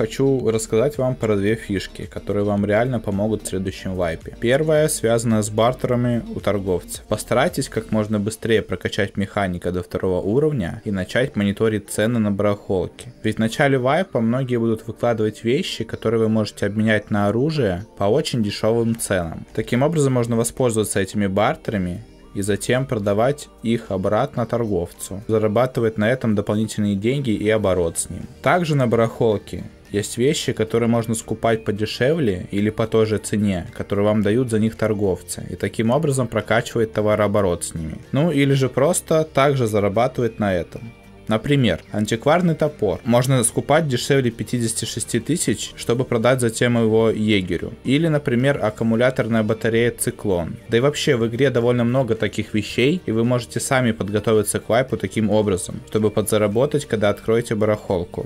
хочу рассказать вам про две фишки, которые вам реально помогут в следующем вайпе. Первая связана с бартерами у торговца. Постарайтесь как можно быстрее прокачать механика до второго уровня и начать мониторить цены на барахолке. Ведь в начале вайпа многие будут выкладывать вещи, которые вы можете обменять на оружие по очень дешевым ценам. Таким образом можно воспользоваться этими бартерами и затем продавать их обратно торговцу, зарабатывать на этом дополнительные деньги и оборот с ним. Также на барахолке есть вещи, которые можно скупать подешевле или по той же цене, которую вам дают за них торговцы, и таким образом прокачивает товарооборот с ними. Ну или же просто также зарабатывает на этом. Например, антикварный топор можно скупать дешевле 56 тысяч, чтобы продать затем его егерю. Или, например, аккумуляторная батарея Циклон. Да и вообще в игре довольно много таких вещей, и вы можете сами подготовиться к вайпу таким образом, чтобы подзаработать, когда откроете барахолку.